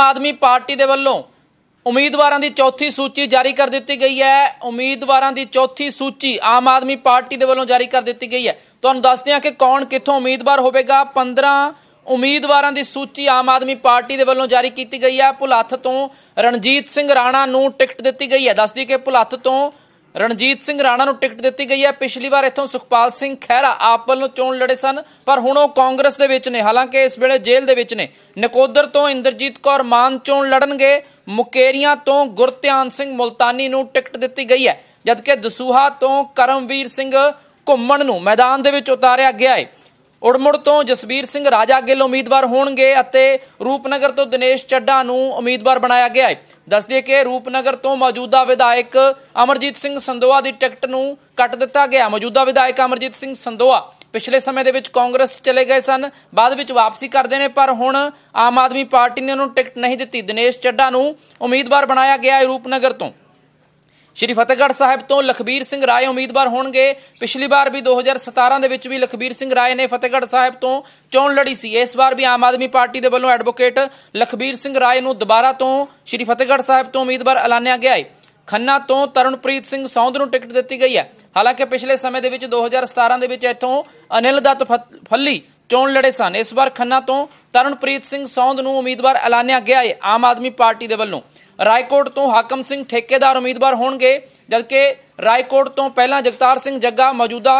ਆਦਮੀ party ਦੇ ਵੱਲੋਂ ਉਮੀਦਵਾਰਾਂ ਦੀ ਚੌਥੀ ਸੂਚੀ ਜਾਰੀ ਕਰ ਦਿੱਤੀ ਗਈ ਹੈ ਉਮੀਦਵਾਰਾਂ ਦੀ ਚੌਥੀ ਸੂਚੀ ਆਮ ਆਦਮੀ ਪਾਰਟੀ ਦੇ ਵੱਲੋਂ ਜਾਰੀ ਕਰ ਦਿੱਤੀ ਗਈ ਹੈ ਤੁਹਾਨੂੰ ਦੱਸਦੇ ਹਾਂ ਕਿ ਕੌਣ ਕਿੱਥੋਂ ਉਮੀਦਵਾਰ ਹੋਵੇਗਾ 15 ਉਮੀਦਵਾਰਾਂ ਦੀ ਸੂਚੀ ਆਮ ਆਦਮੀ ਪਾਰਟੀ ਦੇ ਵੱਲੋਂ ਜਾਰੀ ਕੀਤੀ ਗਈ ਹੈ ਭੁਲੱਥ ਤੋਂ ਰਣਜੀਤ ਸਿੰਘ ਰਾਣਾ ਨੂੰ ਟਿਕਟ ਦਿੱਤੀ ਗਈ ਹੈ ਦੱਸਦੀ ਕਿ ਭੁਲੱਥ ਤੋਂ ਰਣਜੀਤ ਸਿੰਘ ਰਾਣਾ ਨੂੰ ਟਿਕਟ ਦਿੱਤੀ ਗਈ ਹੈ ਪਿਛਲੀ ਵਾਰ ਇਥੋਂ ਸੁਖਪਾਲ ਸਿੰਘ ਖਹਿਰਾ ਆਪ ਵੱਲੋਂ ਚੋਣ ਲੜੇ ਸਨ ਪਰ ਹੁਣ ਉਹ ਕਾਂਗਰਸ ਦੇ ਵਿੱਚ ਨੇ ਹਾਲਾਂਕਿ ਇਸ ਵੇਲੇ ਜੇਲ੍ਹ ਦੇ ਵਿੱਚ ਨੇ ਨਕੋਦਰ ਤੋਂ ਇੰਦਰਜੀਤ ਕੌਰ ਮਾਨ ਚੋਣ ਲੜਨਗੇ ਮੁਕੇਰੀਆਂ ਤੋਂ ਗੁਰਧਿਆਨ ਸਿੰਘ ਮੁਲਤਾਨੀ ਨੂੰ ਟਿਕਟ ਦਿੱਤੀ ਗਈ ਹੈ ਜਦਕਿ ਦਸੂਹਾ ਤੋਂ ਕਰਮਵੀਰ ਸਿੰਘ ਘੁੰਮਣ ਨੂੰ ਮੈਦਾਨ ਦੇ ਵਿੱਚ ਉਤਾਰਿਆ ਗਿਆ ਹੈ ਉੜਮੜ ਤੋਂ ਜਸਬੀਰ ਸਿੰਘ ਰਾਜਾ ਗਿੱਲ ਉਮੀਦਵਾਰ ਹੋਣਗੇ ਅਤੇ ਰੂਪਨਗਰ ਤੋਂ ਦਿਨੇਸ਼ ਚੱਡਾ ਨੂੰ ਉਮੀਦਵਾਰ ਬਣਾਇਆ ਗਿਆ ਹੈ ਦੱਸ ਦਈਏ ਕਿ ਰੂਪਨਗਰ ਤੋਂ ਮੌਜੂਦਾ ਵਿਧਾਇਕ ਅਮਰਜੀਤ ਸਿੰਘ ਸੰਦੋਆ ਦੀ ਟਿਕਟ ਨੂੰ ਕੱਟ ਦਿੱਤਾ ਗਿਆ ਮੌਜੂਦਾ ਵਿਧਾਇਕ ਅਮਰਜੀਤ ਸਿੰਘ ਸੰਦੋਆ ਪਿਛਲੇ ਸਮੇਂ ਦੇ ਵਿੱਚ ਕਾਂਗਰਸ ਚਲੇ ਗਏ ਸਨ ਬਾਅਦ ਵਿੱਚ ਵਾਪਸੀ ਕਰਦੇ ਨੇ ਪਰ ਹੁਣ ਆਮ ਆਦਮੀ ਪਾਰਟੀ ਨੇ ਉਹਨੂੰ ਟਿਕਟ ਨਹੀਂ ਦਿੱਤੀ ਦਿਨੇਸ਼ ਚੱਡਾ ਨੂੰ ਉਮੀਦਵਾਰ ਬਣਾਇਆ ਗਿਆ ਹੈ ਰੂਪਨਗਰ ਤੋਂ ਸ਼੍ਰੀ ਫਤਿਹਗੜ੍ਹ ਸਾਹਿਬ ਤੋਂ ਲਖਬੀਰ ਸਿੰਘ ਰਾਏ ਉਮੀਦਵਾਰ ਹੋਣਗੇ ਪਿਛਲੀ ਵਾਰ ਵੀ 2017 ਦੇ ਵਿੱਚ ਵੀ ਲਖਬੀਰ ਸਿੰਘ ਰਾਏ ਨੇ ਫਤਿਹਗੜ੍ਹ ਸਾਹਿਬ ਤੋਂ ਚੋਣ ਲੜੀ ਸੀ ਇਸ ਵਾਰ ਵੀ ਆਮ ਆਦਮੀ ਪਾਰਟੀ ਦੇ ਵੱਲੋਂ ਐਡਵੋਕੇਟ ਲਖਬੀਰ ਸਿੰਘ ਰਾਏ ਨੂੰ ਦੁਬਾਰਾ ਤੋਂ ਸ਼੍ਰੀ ਫਤਿਹਗੜ੍ਹ ਸਾਹਿਬ ਤੋਂ ਉਮੀਦਵਾਰ ਐਲਾਨਿਆ ਗਿਆ ਹੈ ਖੰਨਾ ਤੋਂ ਤਰਨਪ੍ਰੀਤ ਸਿੰਘ ਸੌਂਦ ਨੂੰ ਟਿਕਟ ਦਿੱਤੀ ਗਈ ਹੈ ਹਾਲਾਂਕਿ ਪਿਛਲੇ ਸਮੇਂ ਦੇ ਵਿੱਚ 2017 ਦੇ ਵਿੱਚ ਇੱਥੋਂ ਅਨਿਲ ਦੱਤ ਫੱਲੀ ਚੋਣ ਲੜੇ ਸਨ ਇਸ ਵਾਰ ਖੰਨਾ ਤੋਂ ਤਰਨਪ੍ਰੀਤ ਸਿੰਘ ਸੌਂਦ ਨੂੰ ਉਮੀਦਵਾਰ ਐਲਾਨਿਆ ਗਿਆ ਹੈ ਆਮ ਆਦਮੀ ਪਾਰਟੀ ਦੇ ਵੱਲੋਂ ਰਾਏਕੋਟ ਤੋਂ ਹਾਕਮ ਸਿੰਘ ਠੇਕੇਦਾਰ ਉਮੀਦਵਾਰ ਹੋਣਗੇ ਜਦਕਿ ਰਾਏਕੋਟ ਤੋਂ ਪਹਿਲਾਂ ਜਗਤਾਰ ਸਿੰਘ ਜੱਗਾ ਮੌਜੂਦਾ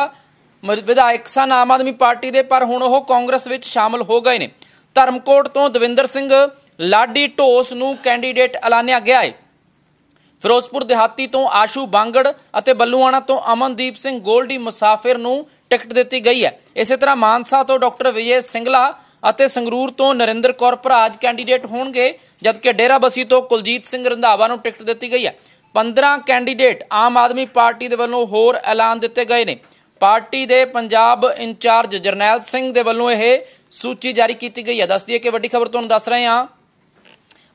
ਵਿਧਾਇਕ ਸਨ ਆਮ ਆਦਮੀ ਪਾਰਟੀ ਦੇ ਪਰ ਹੁਣ ਉਹ ਕਾਂਗਰਸ ਵਿੱਚ ਸ਼ਾਮਲ ਹੋ ਗਏ ਨੇ ਧਰਮਕੋਟ ਤੋਂ ਦਵਿੰਦਰ ਸਿੰਘ ਲਾਡੀ ਢੋਸ ਨੂੰ ਕੈਂਡੀਡੇਟ ਐਲਾਨਿਆ ਗਿਆ ਹੈ ਫਿਰੋਜ਼ਪੁਰ ਦਿਹਾਤੀ ਤੋਂ ਆਸ਼ੂ ਬਾਂਗੜ ਅਤੇ ਬੱਲੂਆਣਾ ਤੋਂ ਅਮਨਦੀਪ ਸਿੰਘ ਗੋਲਡੀ ਮੁਸਾਫਿਰ ਨੂੰ ਟਿਕਟ ਦਿੱਤੀ ਗਈ ਹੈ ਇਸੇ ਤਰ੍ਹਾਂ ਮਾਨਸਾ ਤੋਂ ਡਾਕਟਰ ਵਿਜੇ ਸਿੰਘਲਾ ਅਤੇ ਸੰਗਰੂਰ ਤੋਂ ਨਰਿੰਦਰ ਕੌਰ ਭਰਾਜ ਕੈਂਡੀਡੇਟ ਹੋਣਗੇ ਜਦਕਿ ਡੇਰਾਬਸੀ ਤੋਂ ਕੁਲਜੀਤ ਸਿੰਘ ਰੰਧਾਵਾ ਨੂੰ ਟਿਕਟ ਦਿੱਤੀ ਗਈ ਹੈ 15 ਕੈਂਡੀਡੇਟ ਆਮ ਆਦਮੀ ਪਾਰਟੀ ਦੇ ਵੱਲੋਂ ਹੋਰ ਐਲਾਨ ਦਿੱਤੇ ਗਏ ਨੇ ਪਾਰਟੀ ਦੇ ਪੰਜਾਬ ਇੰਚਾਰਜ ਜਰਨੈਲ ਸਿੰਘ ਦੇ ਵੱਲੋਂ ਇਹ ਸੂਚੀ ਜਾਰੀ ਕੀਤੀ ਗਈ ਹੈ ਦੱਸ ਦਈਏ ਕਿ ਵੱਡੀ ਖਬਰ ਤੁਹਾਨੂੰ ਦੱਸ ਰਹੇ ਹਾਂ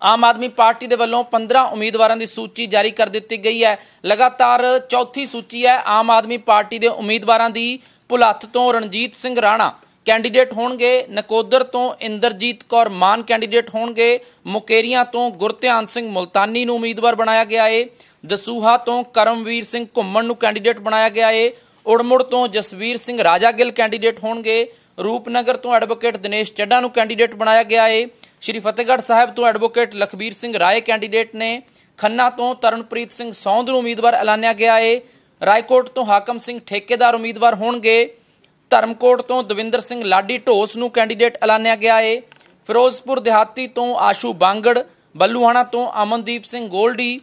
ਆਮ ਆਦਮੀ ਪਾਰਟੀ ਦੇ ਵੱਲੋਂ 15 ਉਮੀਦਵਾਰਾਂ ਦੀ ਸੂਚੀ ਜਾਰੀ ਕਰ ਦਿੱਤੀ ਗਈ ਹੈ ਲਗਾਤਾਰ ਚੌਥੀ ਸੂਚੀ ਹੈ ਆਮ ਆਦਮੀ ਪਾਰਟੀ ਦੇ ਉਮੀਦਵਾਰਾਂ ਦੀ ਭੁਲੱਥ ਤੋਂ ਰਣਜੀਤ ਸਿੰਘ ਰਾਣਾ ਕੈਂਡੀਡੇਟ ਹੋਣਗੇ ਨਕੋਦਰ ਤੋਂ ਇੰਦਰਜੀਤ ਕੌਰ ਮਾਨ ਕੈਂਡੀਡੇਟ ਹੋਣਗੇ ਮੁਕੇਰੀਆਂ ਤੋਂ ਗੁਰਧਿਆਨ ਸਿੰਘ ਮਲਤਾਨੀ ਨੂੰ ਉਮੀਦਵਾਰ ਬਣਾਇਆ ਗਿਆ ਏ ਦਸੂਹਾ ਤੋਂ ਕਰਮਵੀਰ ਸਿੰਘ ਘੁੰਮਣ ਨੂੰ ਕੈਂਡੀਡੇਟ ਬਣਾਇਆ ਗਿਆ ਏ ਉੜਮੁੜ ਤੋਂ ਜਸਵੀਰ ਸਿੰਘ ਰਾਜਾਗਿੱਲ ਕੈਂਡੀਡੇਟ ਹੋਣਗੇ ਰੂਪਨਗਰ ਤੋਂ ਐਡਵੋਕੇਟ ਦਿਨੇਸ਼ ਚੱਡਾ ਨੂੰ ਕੈਂਡੀਡੇਟ ਬਣਾਇਆ ਗਿਆ ਏ ਸ਼੍ਰੀ ਫਤਿਹਗੜ੍ਹ ਸਾਹਿਬ ਤੋਂ ਐਡਵੋਕੇਟ ਲਖਬੀਰ ਸਿੰਘ ਰਾਏ ਕੈਂਡੀਡੇਟ ਨੇ ਖੰਨਾ ਤੋਂ ਤਰਨਪ੍ਰੀਤ ਸਿੰਘ ਸੌਂਦ ਨੂੰ ਉਮੀਦਵਾਰ ਐਲਾਨਿਆ ਗਿਆ ਏ ਰਾਏਕੋਟ ਤੋਂ ਹਾਕਮ ਸਿੰਘ ਠੇਕੇਦਾਰ ਉਮੀਦਵਾਰ ਹੋਣਗੇ ਧਰਮਕੋਟ ਤੋਂ ਦਵਿੰਦਰ ਸਿੰਘ ਲਾਡੀ ਢੋਸ ਨੂੰ ਕੈਂਡੀਡੇਟ ਐਲਾਨਿਆ ਗਿਆ ਏ ਫਿਰੋਜ਼ਪੁਰ ਦਿਹਾਤੀ ਤੋਂ ਆਸ਼ੂ ਬਾਂਗੜ ਬੱਲੂਹਾਣਾ ਤੋਂ ਅਮਨਦੀਪ ਸਿੰਘ ਗੋਲਡੀ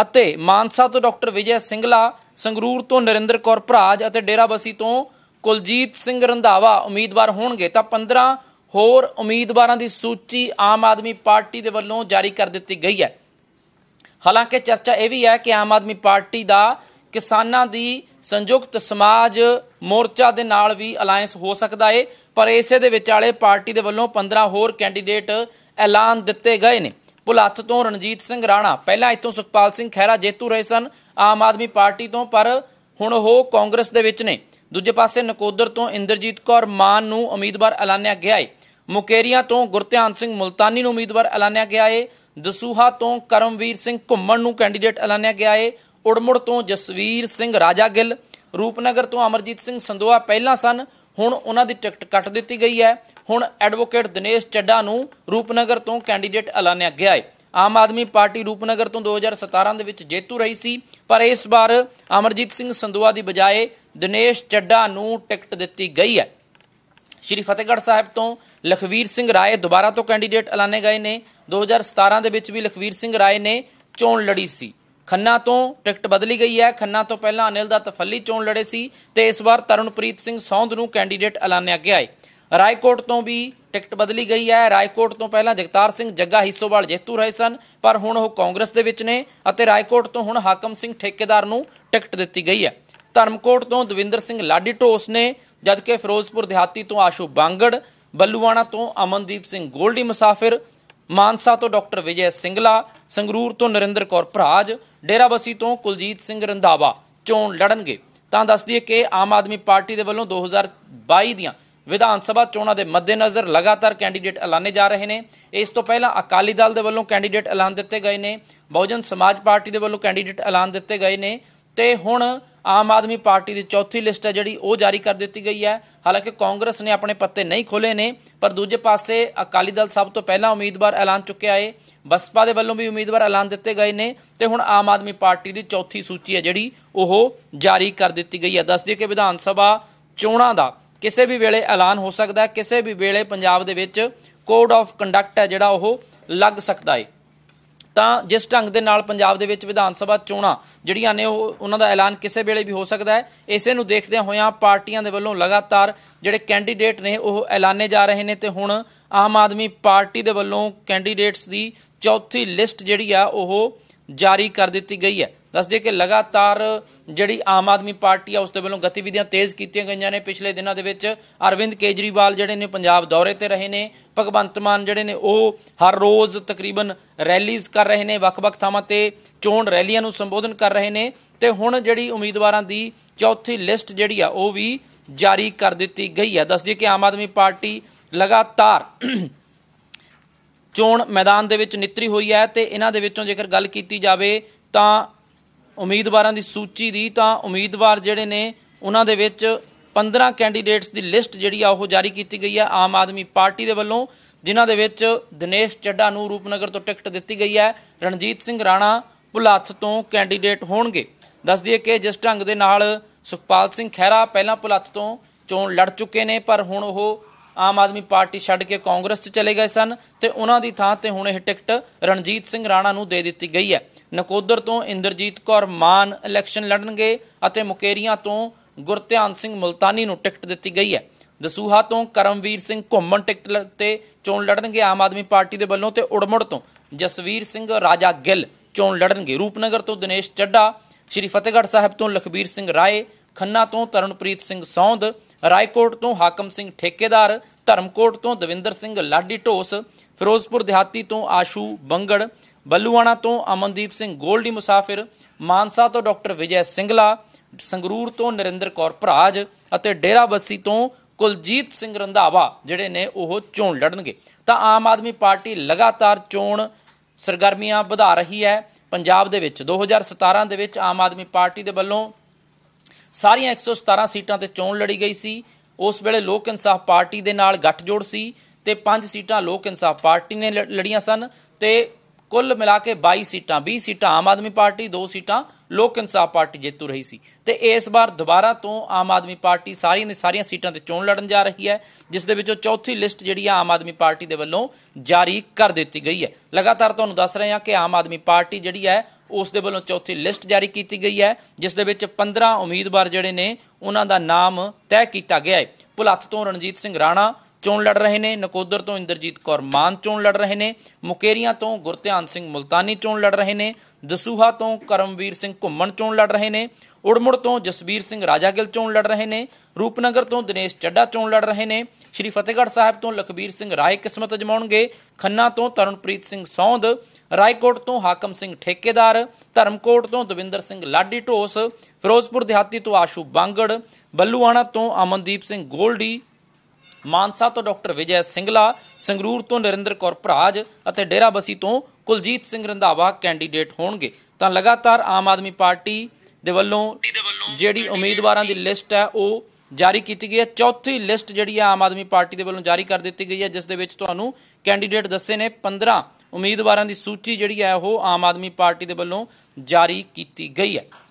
ਅਤੇ ਮਾਨਸਾ ਤੋਂ ਡਾਕਟਰ ਵਿਜੇ ਸਿੰਘਲਾ ਸੰਗਰੂਰ ਤੋਂ ਨਰਿੰਦਰ ਕੌਰ ਭਰਾਜ ਅਤੇ ਡੇਰਾਬਸੀ ਤੋਂ ਕੁਲਜੀਤ ਸਿੰਘ ਰੰਧਾਵਾ ਉਮੀਦਵਾਰ ਹੋਣਗੇ ਤਾਂ 15 ਹੋਰ ਉਮੀਦਵਾਰਾਂ ਦੀ ਸੂਚੀ ਆਮ ਆਦਮੀ ਪਾਰਟੀ ਦੇ ਵੱਲੋਂ ਜਾਰੀ ਕਰ ਦਿੱਤੀ ਗਈ ਹੈ ਹਾਲਾਂਕਿ ਚਰਚਾ ਇਹ ਵੀ ਹੈ ਕਿ ਆਮ ਆਦਮੀ ਪਾਰਟੀ ਦਾ ਕਿਸਾਨਾਂ ਦੀ ਸੰਯੁਕਤ ਸਮਾਜ ਮੋਰਚਾ ਦੇ ਨਾਲ ਵੀ ਅਲਾਈਅੰਸ ਹੋ ਸਕਦਾ ਏ ਪਰ ਇਸੇ ਦੇ ਵਿੱਚ ਵਾਲੇ ਪਾਰਟੀ ਦੇ ਵੱਲੋਂ 15 ਹੋਰ ਕੈਂਡੀਡੇਟ ਐਲਾਨ ਦਿੱਤੇ ਗਏ ਨੇ ਪੁਲੱਥ ਤੋਂ ਰਣਜੀਤ ਸਿੰਘ ਰਾਣਾ ਪਹਿਲਾਂ ਇਤੋਂ ਸੁਖਪਾਲ ਸਿੰਘ ਖਹਿਰਾ ਜੇਤੂ ਰਹੇ ਸਨ ਆਮ ਆਦਮੀ ਪਾਰਟੀ ਤੋਂ ਪਰ ਹੁਣ ਉਹ ਕਾਂਗਰਸ ਦੇ ਵਿੱਚ ਨੇ ਦੂਜੇ ਪਾਸੇ ਨਕੋਦਰ ਤੋਂ ਇੰਦਰਜੀਤ ਕੌਰ ਮਾਨ ਨੂੰ ਉਮੀਦਵਾਰ ਐਲਾਨਿਆ ਗਿਆ ਏ ਮੁਕੇਰੀਆਂ ਤੋਂ ਗੁਰਧਿਆਨ ਸਿੰਘ ਮੁਲਤਾਨੀ ਨੂੰ ਉਮੀਦਵਾਰ ਐਲਾਨਿਆ ਗਿਆ ਏ ਦਸੂਹਾ ਤੋਂ ਕਰਮਵੀਰ ਸਿੰਘ ਘੁੰਮਣ ਨੂੰ ਕੈਂਡੀਡੇਟ ਐਲਾਨਿਆ ਗਿਆ ਏ ਉੜਮੜ ਤੋਂ ਜਸਵੀਰ ਸਿੰਘ ਰਾਜਾ ਗਿੱਲ ਰੂਪਨਗਰ ਤੋਂ ਅਮਰਜੀਤ ਸਿੰਘ ਸੰਦੋਆ ਪਹਿਲਾਂ ਸਨ ਹੁਣ ਉਹਨਾਂ ਦੀ ਟਿਕਟ ਕੱਟ ਦਿੱਤੀ ਗਈ ਹੈ ਹੁਣ ਐਡਵੋਕੇਟ ਦਿਨੇਸ਼ ਚੱਡਾ ਨੂੰ ਰੂਪਨਗਰ ਤੋਂ ਕੈਂਡੀਡੇਟ ਐਲਾਨਿਆ ਗਿਆ ਹੈ ਆਮ ਆਦਮੀ ਪਾਰਟੀ ਰੂਪਨਗਰ ਤੋਂ 2017 ਦੇ ਵਿੱਚ ਜੇਤੂ ਰਹੀ ਸੀ ਪਰ ਇਸ ਵਾਰ ਅਮਰਜੀਤ ਸਿੰਘ ਸੰਦੋਆ ਦੀ ਬਜਾਏ ਦਿਨੇਸ਼ ਚੱਡਾ ਨੂੰ ਟਿਕਟ ਦਿੱਤੀ ਗਈ ਹੈ ਸ਼੍ਰੀ ਫਤਿਹਗੜ੍ਹ ਸਾਹਿਬ ਤੋਂ ਲਖਵੀਰ ਸਿੰਘ ਰਾਏ ਦੁਬਾਰਾ ਤੋਂ ਕੈਂਡੀਡੇਟ ਐਲਾਨੇ ਗਏ ਨੇ 2017 ਦੇ ਵਿੱਚ ਵੀ ਲਖਵੀਰ ਸਿੰਘ ਰਾਏ ਨੇ ਚੋਣ ਲੜੀ ਸੀ ਖੰਨਾ ਤੋਂ ਟਿਕਟ ਬਦਲੀ ਗਈ ਹੈ ਖੰਨਾ ਤੋਂ ਪਹਿਲਾਂ ਅਨਿਲ ਦਾ ਤਫੱਲੀ ਚੋਣ ਲੜੇ ਸੀ ਤੇ ਇਸ ਵਾਰ ਤਰਨਪ੍ਰੀਤ ਸਿੰਘ ਸੌਂਦ ਨੂੰ ਕੈਂਡੀਡੇਟ ਐਲਾਨਿਆ ਗਿਆ ਹੈ ਰਾਏਕੋਟ ਤੋਂ ਵੀ ਟਿਕਟ ਬਦਲੀ ਗਈ ਹੈ ਰਾਏਕੋਟ ਤੋਂ ਪਹਿਲਾਂ ਜਗਤਾਰ ਸਿੰਘ ਜੱਗਾ ਹਿੱਸੋਵਾਲ ਜੇਤੂ ਰਹੇ ਸਨ ਪਰ ਹੁਣ ਉਹ ਕਾਂਗਰਸ ਦੇ ਵਿੱਚ ਨੇ ਅਤੇ ਰਾਏਕੋਟ ਤੋਂ ਹੁਣ ਹਾਕਮ ਸਿੰਘ ਠੇਕੇਦਾਰ ਨੂੰ ਟਿਕਟ ਦਿੱਤੀ ਗਈ ਹੈ ਧਰਮਕੋਟ ਤੋਂ ਦਵਿੰਦਰ ਸਿੰਘ ਲਾਡੀ ਢੋਸ ਨੇ ਜਦਕਿ ਫਿਰੋਜ਼ਪੁਰ ਦਿਹਾਤੀ ਤੋਂ ਆਸ਼ੂ ਬਾਂਗੜ ਬੱਲੂਆਣਾ ਤੋਂ ਅਮਨਦੀਪ ਸਿੰਘ ਗੋਲਡੀ ਮੁਸਾਫਿਰ ਮਾਨਸਾ ਤੋਂ ਡਾਕਟਰ ਵਿਜੇ ਸਿੰਘਲਾ ਸੰਗਰੂਰ ਤੋਂ ਨਰਿੰਦਰ ਕੌਰ ਭਰਾਜ ਬਸੀ ਤੋਂ ਕੁਲਜੀਤ ਸਿੰਘ ਰੰਧਾਵਾ ਚੋਣ ਲੜਨਗੇ ਤਾਂ ਦੱਸ ਦਈਏ ਕਿ ਆਮ ਆਦਮੀ ਪਾਰਟੀ ਦੇ ਵੱਲੋਂ 2022 ਦੀਆਂ ਵਿਧਾਨ ਸਭਾ ਚੋਣਾਂ ਦੇ ਮੱਦੇਨਜ਼ਰ ਲਗਾਤਾਰ ਕੈਂਡੀਡੇਟ ਐਲਾਨੇ ਜਾ ਰਹੇ ਨੇ ਇਸ ਤੋਂ ਪਹਿਲਾਂ ਅਕਾਲੀ ਦਲ ਦੇ ਵੱਲੋਂ ਕੈਂਡੀਡੇਟ ਐਲਾਨ ਦਿੱਤੇ ਗਏ ਨੇ ਬਹੁਜਨ ਸਮਾਜ ਪਾਰਟੀ ਦੇ ਵੱਲੋਂ ਕੈਂਡੀਡੇਟ ਐਲਾਨ ਦਿੱਤੇ ਗਏ ਨੇ ਤੇ ਹੁਣ ਆਮ ਆਦਮੀ ਪਾਰਟੀ ਦੀ ਚੌਥੀ ਲਿਸਟ ਹੈ ਜਿਹੜੀ ਉਹ ਜਾਰੀ ਕਰ ਦਿੱਤੀ ਗਈ ਹੈ ਹਾਲਾਂਕਿ ਕਾਂਗਰਸ ਨੇ ਆਪਣੇ ਪੱਤੇ ਨਹੀਂ ਖੋਲੇ ਨੇ ਪਰ ਦੂਜੇ ਪਾਸੇ ਅਕਾਲੀ ਦਲ ਸਭ ਤੋਂ ਪਹਿਲਾਂ ਉਮੀਦਵਾਰ ਐਲਾਨ ਚੁੱਕਿਆ ਹੈ ਬਸਪਾ ਦੇ ਵੱਲੋਂ ਵੀ ਉਮੀਦਵਾਰ ਐਲਾਨ ਦਿੱਤੇ ਗਏ ਨੇ ਤੇ ਹੁਣ ਆਮ ਆਦਮੀ ਪਾਰਟੀ ਦੀ ਚੌਥੀ ਸੂਚੀ ਹੈ ਜਿਹੜੀ ਉਹ ਜਾਰੀ ਕਰ ਦਿੱਤੀ ਗਈ ਹੈ ਦੱਸ ਦਈਏ ਕਿ ਵਿਧਾਨ ਸਭਾ ਚੋਣਾਂ ਦਾ ਕਿਸੇ ਵੀ ਵੇਲੇ ਐਲਾਨ ਹੋ ਸਕਦਾ ਹੈ ਕਿਸੇ ਵੀ ਵੇਲੇ ਪੰਜਾਬ ਦੇ ਵਿੱਚ ਕੋਡ ਆਫ ਕੰਡਕਟ ਹੈ ਜਿਹੜਾ ਉਹ ਲੱਗ ਸਕਦਾ ਹੈ ਤਾਂ ਜਿਸ ਢੰਗ ਦੇ ਨਾਲ ਪੰਜਾਬ ਦੇ ਵਿੱਚ ਵਿਧਾਨ ਸਭਾ ਚੋਣਾਂ ਜਿਹੜੀਆਂ ਨੇ ਉਹ ਉਹਨਾਂ ਦਾ ਐਲਾਨ ਕਿਸੇ ਵੇਲੇ ਵੀ ਹੋ ਸਕਦਾ ਹੈ ਇਸੇ ਨੂੰ ਦੇਖਦਿਆਂ ਹੋਇਆਂ ਪਾਰਟੀਆਂ ਦੇ ਵੱਲੋਂ ਲਗਾਤਾਰ ਜਿਹੜੇ ਕੈਂਡੀਡੇਟ ਨੇ ਉਹ ਐਲਾਨੇ ਜਾ ਰਹੇ ਨੇ ਤੇ ਹੁਣ ਆਮ ਆਦਮੀ ਪਾਰਟੀ ਦੇ ਵੱਲੋਂ ਕੈਂਡੀਡੇਟਸ ਦੀ ਚੌਥੀ ਲਿਸਟ ਜਿਹੜੀ ਆ ਉਹ ਜਾਰੀ ਕਰ ਦਿੱਤੀ ਗਈ ਹੈ ਦੱਸ ਦਈਏ ਕਿ ਲਗਾਤਾਰ ਜਿਹੜੀ ਆਮ ਆਦਮੀ ਪਾਰਟੀ ਆ ਉਸ ਦੇ ਵੱਲੋਂ ਗਤੀਵਿਧੀਆਂ ਤੇਜ਼ ਕੀਤੀਆਂ ਗਈਆਂ ਨੇ ਪਿਛਲੇ ਦਿਨਾਂ ਦੇ ਵਿੱਚ ਅਰਵਿੰਦ ਕੇਜਰੀਵਾਲ ਜਿਹੜੇ ਨੇ ਪੰਜਾਬ ਦੌਰੇ ਤੇ ਰਹੇ ਨੇ ਭਗਵੰਤ ਮਾਨ ਜਿਹੜੇ ਨੇ ਉਹ ਹਰ ਰੋਜ਼ ਤਕਰੀਬਨ ਰੈਲੀਜ਼ ਕਰ ਰਹੇ ਨੇ ਵੱਖ-ਵੱਖ ਥਾਵਾਂ ਤੇ ਚੋਣ ਰੈਲੀਆਂ ਨੂੰ ਸੰਬੋਧਨ ਕਰ ਰਹੇ ਨੇ ਤੇ ਹੁਣ ਜਿਹੜੀ ਉਮੀਦਵਾਰਾਂ ਦੀ ਚੌਥੀ ਲਿਸਟ ਜਿਹੜੀ ਆ ਉਹ ਵੀ ਜਾਰੀ ਕਰ ਦਿੱਤੀ ਗਈ ਹੈ ਦੱਸ ਦਈਏ ਕਿ ਆਮ ਆਦਮੀ ਪਾਰਟੀ ਲਗਾਤਾਰ ਚੋਣ ਮੈਦਾਨ ਦੇ ਵਿੱਚ ਨਿਤਰੀ ਹੋਈ ਹੈ ਤੇ ਇਹਨਾਂ ਦੇ ਵਿੱਚੋਂ ਜੇਕਰ ਗੱਲ ਕੀਤੀ ਜਾਵੇ ਤਾਂ ਉਮੀਦਵਾਰਾਂ ਦੀ ਸੂਚੀ ਦੀ ਤਾਂ ਉਮੀਦਵਾਰ ਜਿਹੜੇ ਨੇ ਉਹਨਾਂ ਦੇ ਵਿੱਚ 15 ਕੈਂਡੀਡੇਟਸ ਦੀ ਲਿਸਟ ਜਿਹੜੀ ਆ ਉਹ ਜਾਰੀ ਕੀਤੀ ਗਈ ਹੈ ਆਮ ਆਦਮੀ ਪਾਰਟੀ ਦੇ ਵੱਲੋਂ ਜਿਨ੍ਹਾਂ ਦੇ ਵਿੱਚ ਦਿਨੇਸ਼ ਚੱਡਾ ਨੂੰ ਰੂਪਨਗਰ ਤੋਂ ਟਿਕਟ ਦਿੱਤੀ ਗਈ ਹੈ ਰਣਜੀਤ ਸਿੰਘ ਰਾਣਾ ਭੁਲਾਥ ਤੋਂ ਕੈਂਡੀਡੇਟ ਹੋਣਗੇ ਦੱਸ ਦਈਏ ਕਿ ਜਿਸ ਢੰਗ ਦੇ ਨਾਲ ਸੁਖਪਾਲ ਸਿੰਘ ਖਹਿਰਾ ਪਹਿਲਾਂ ਭੁਲਾਥ ਤੋਂ ਚੋਣ ਲੜ ਚੁੱਕੇ ਨੇ ਪਰ ਹੁਣ ਉਹ ਆਮ ਆਦਮੀ ਪਾਰਟੀ ਛੱਡ ਕੇ ਕਾਂਗਰਸ 'ਚ ਚਲੇ ਗਏ ਸਨ ਤੇ ਉਹਨਾਂ ਦੀ ਥਾਂ ਤੇ ਹੁਣ ਇਹ ਟਿਕਟ ਰਣਜੀਤ ਸਿੰਘ ਰਾਣਾ ਨੂੰ ਦੇ ਦਿੱਤੀ ਗਈ ਹੈ ਨਕੋਦਰ ਤੋਂ ਇੰਦਰਜੀਤ ਕੌਰ ਮਾਨ ਇਲੈਕਸ਼ਨ ਲੜਨਗੇ ਅਤੇ ਮੁਕੇਰੀਆਂ ਤੋਂ ਗੁਰਤਿਆਨ ਸਿੰਘ ਮਲਤਾਨੀ ਨੂੰ ਟਿਕਟ ਦਿੱਤੀ ਗਈ ਹੈ ਦਸੂਹਾ ਤੋਂ ਕਰਮਵੀਰ ਸਿੰਘ ਘੁੰਮਣ ਟਿਕਟ ਤੇ ਚੋਣ ਲੜਨਗੇ ਆਮ ਆਦਮੀ ਪਾਰਟੀ ਦੇ ਵੱਲੋਂ ਤੇ ਉੜਮੜ ਤੋਂ ਜਸਵੀਰ ਸਿੰਘ ਰਾਜਾ ਗਿੱਲ ਚੋਣ ਲੜਨਗੇ ਰੂਪਨਗਰ ਤੋਂ ਦਿਨੇਸ਼ ਚੱਡਾ ਸ਼੍ਰੀ ਫਤਿਹਗੜ੍ਹ ਸਾਹਿਬ ਤੋਂ ਲਖਬੀਰ ਸਿੰਘ ਰਾਏ ਖੰਨਾ ਤੋਂ ਤਰਨਪ੍ਰੀਤ ਸਿੰਘ ਸੌਂਦ ਰਾਏਕੋਟ ਤੋਂ ਹਾਕਮ ਸਿੰਘ ਠੇਕੇਦਾਰ ਧਰਮਕੋਟ ਤੋਂ ਦਵਿੰਦਰ ਸਿੰਘ ਲਾਡੀ ਢੋਸ ਫਿਰੋਜ਼ਪੁਰ ਦਿਹਾਤੀ ਤੋਂ ਆਸ਼ੂ ਬੰਗੜ ਬੱਲੂਆਣਾ ਤੋਂ ਅਮਨਦੀਪ ਸਿੰਘ ਗੋਲਡੀ ਮੁਸਾਫਿਰ ਮਾਨਸਾ ਤੋਂ ਡਾਕਟਰ ਵਿਜੈ ਸਿੰਘਲਾ ਸੰਗਰੂਰ ਤੋਂ ਨਰਿੰਦਰ ਕੌਰ ਭਰਾਜ ਅਤੇ ਡੇਰਾ ਬੱਸੀ ਤੋਂ ਕੁਲਜੀਤ ਸਿੰਘ ਰੰਧਾਵਾ ਜਿਹੜੇ ਨੇ ਉਹ ਚੋਣ ਲੜਨਗੇ ਤਾਂ ਆਮ ਆਦਮੀ ਪਾਰਟੀ ਲਗਾਤਾਰ ਚੋਣ ਸਰਗਰਮੀਆਂ ਵਧਾ ਰਹੀ ਹੈ ਪੰਜਾਬ ਦੇ ਵਿੱਚ 2017 ਦੇ ਵਿੱਚ ਆਮ ਆਦਮੀ ਪਾਰਟੀ ਦੇ ਵੱਲੋਂ ਸਾਰੀਆਂ 117 ਸੀਟਾਂ ਤੇ ਚੋਣ ਲੜੀ ਗਈ ਸੀ ਉਸ ਵੇਲੇ ਲੋਕ ਇਨਸਾਫ ਪਾਰਟੀ ਦੇ ਨਾਲ ਗੱਠਜੋੜ ਸੀ ਤੇ 5 ਸੀਟਾਂ ਲੋਕ ਇਨਸਾਫ ਪਾਰਟੀ ਨੇ ਲੜੀਆਂ ਸਨ ਤੇ ਕੁੱਲ ਮਿਲਾ ਕੇ 22 ਸੀਟਾਂ 20 ਸੀਟਾਂ ਆਮ ਆਦਮੀ ਪਾਰਟੀ 2 ਸੀਟਾਂ ਲੋਕ ਇਨਸਾਫ ਪਾਰਟੀ ਜਿੱਤੂ ਰਹੀ ਸੀ ਤੇ ਇਸ ਵਾਰ ਦੁਬਾਰਾ ਤੋਂ ਆਮ ਆਦਮੀ ਪਾਰਟੀ ਸਾਰੀਆਂ ਦੀ ਸਾਰੀਆਂ ਸੀਟਾਂ ਤੇ ਚੋਣ ਲੜਨ ਜਾ ਰਹੀ ਹੈ ਜਿਸ ਦੇ ਵਿੱਚੋਂ ਚੌਥੀ ਲਿਸਟ ਜਿਹੜੀ ਆ ਆਮ ਆਦਮੀ ਪਾਰਟੀ ਦੇ ਵੱਲੋਂ ਜਾਰੀ ਕਰ ਦਿੱਤੀ ਗਈ ਹੈ ਲਗਾਤਾਰ ਤੁਹਾਨੂੰ ਦੱਸ ਰਹੇ ਹਾਂ ਕਿ ਆਮ ਆਦਮੀ ਪਾਰਟੀ ਜਿਹੜੀ ਹੈ ਉਸ ਦੇ ਵੱਲੋਂ ਚੌਥੀ ਲਿਸਟ ਜਾਰੀ ਕੀਤੀ ਗਈ ਹੈ ਜਿਸ ਦੇ ਵਿੱਚ 15 ਉਮੀਦਵਾਰ ਜਿਹੜੇ ਨੇ ਉਹਨਾਂ ਦਾ ਨਾਮ ਤੈਅ ਕੀਤਾ ਗਿਆ ਹੈ ਭੁਲੱਥ ਤੋਂ ਰਣਜੀਤ ਸਿੰਘ ਰਾਣਾ ਚੋਣ ਲੜ ਰਹੇ ਨੇ ਨਕੋਦਰ ਤੋਂ ਇੰਦਰਜੀਤ ਕੌਰ ਮਾਨ ਚੋਣ ਲੜ ਰਹੇ ਨੇ ਮੁਕੇਰੀਆਂ ਤੋਂ ਗੁਰਧਿਆਨ ਸਿੰਘ ਮਲਤਾਨੀ ਚੋਣ ਲੜ ਰਹੇ ਨੇ ਦਸੂਹਾ ਤੋਂ ਕਰਮਵੀਰ ਸਿੰਘ ਘੁੰਮਣ ਚੋਣ ਲੜ ਰਹੇ ਨੇ ਉੜਮੁੜ ਤੋਂ ਜਸਬੀਰ ਸਿੰਘ ਰਾਜਾਗਿਲ ਚੋਣ ਲੜ ਰਹੇ ਨੇ ਰੂਪਨਗਰ ਤੋਂ ਦਿਨੇਸ਼ ਚੱਡਾ ਚੋਣ ਲੜ ਰਹੇ ਨੇ ਸ਼੍ਰੀ ਫਤਿਹਗੜ੍ਹ ਸਾਹਿਬ ਤੋਂ ਲਖਬੀਰ ਸਿੰਘ ਰਾਏ ਕਿਸਮਤ ਅਜਮਾਉਣਗੇ ਖੰਨਾ ਤੋਂ ਤਰਨਪ੍ਰੀਤ ਸਿੰਘ ਸੌਂਦ ਰਾਏਕੋਟ ਤੋਂ ਹਾਕਮ ਸਿੰਘ ਠੇਕੇਦਾਰ ਧਰਮਕੋਟ ਤੋਂ ਦਵਿੰਦਰ ਸਿੰਘ ਲਾਡੀ ਢੋਸ ਫਿਰੋਜ਼ਪੁਰ ਦਿਹਾਤੀ ਤੋਂ ਆਸ਼ੂ ਬਾਂਗੜ ਬੱਲੂਆਣਾ ਤੋਂ ਅਮਨਦੀਪ ਸਿੰਘ ਗੋਲਡੀ ਮਾਨਸਾ ਤੋਂ ਡਾਕਟਰ ਵਿਜੈ ਸਿੰਘਲਾ ਸੰਗਰੂਰ ਤੋਂ ਨਰਿੰਦਰ ਕੌਰ ਭਰਾਜ ਅਤੇ ਡੇਰਾਬਸੀ ਤੋਂ ਕੁਲਜੀਤ ਸਿੰਘ ਰੰਧਾਵਾ ਕੈਂਡੀਡੇਟ ਹੋਣਗੇ ਤਾਂ ਲਗਾਤਾਰ ਆਮ ਆਦਮੀ ਪਾਰਟੀ ਦੇ ਵੱਲੋਂ ਜਿਹੜੀ ਉਮੀਦਵਾਰਾਂ ਦੀ ਲਿਸਟ ਹੈ ਉਹ ਜਾਰੀ ਕੀਤੀ ਗਈ ਹੈ ਚੌਥੀ ਲਿਸਟ ਜਿਹੜੀ ਆਮ ਆਦਮੀ ਪਾਰਟੀ ਦੇ ਵੱਲੋਂ ਜਾਰੀ ਕਰ ਦਿੱਤੀ ਗਈ ਹੈ ਜਿਸ ਦੇ ਵਿੱਚ ਤੁਹਾਨੂੰ ਕੈਂਡੀਡੇਟ ਦੱਸੇ ਨੇ 15 ਉਮੀਦਵਾਰਾਂ ਦੀ ਸੂਚੀ ਜਿਹੜੀ ਹੈ ਉਹ ਆਮ ਆਦਮੀ ਪਾਰਟੀ ਦੇ ਵੱਲੋਂ ਜਾਰੀ ਕੀਤੀ ਗਈ ਹੈ